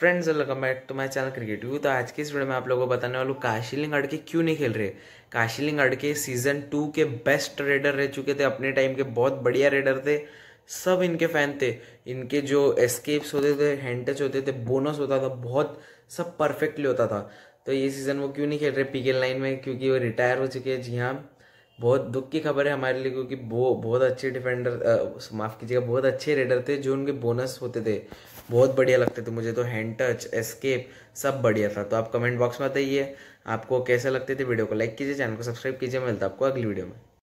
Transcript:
friends welcome back to my channel cricket view तो आज के इस वीडियो में आप लोगों को बताने वाला हूँ काशीलिंग अड़के क्यों नहीं खेल रहे काशीलिंग अड़के सीजन टू के बेस्ट रेडर रह चुके थे अपने टाइम के बहुत बढ़िया रेडर थे सब इनके फैन थे इनके जो एस्केप्स होते थे हैंड टच होते थे बोनस होता था बहुत सब परफेक्टली होता था तो ये सीज़न वो क्यों नहीं खेल रहे पी लाइन में क्योंकि वो रिटायर हो चुके हैं जी हाँ बहुत दुख की खबर है हमारे लिए क्योंकि वो बहुत अच्छे डिफेंडर माफ़ कीजिएगा बहुत अच्छे रेडर थे जो उनके बोनस होते थे बहुत बढ़िया लगते थे मुझे तो हैंड टच एस्केप सब बढ़िया था तो आप कमेंट बॉक्स में बताइए आपको कैसे लगते थे वीडियो को लाइक कीजिए चैनल को सब्सक्राइब कीजिए मिलता आपको अगली वीडियो में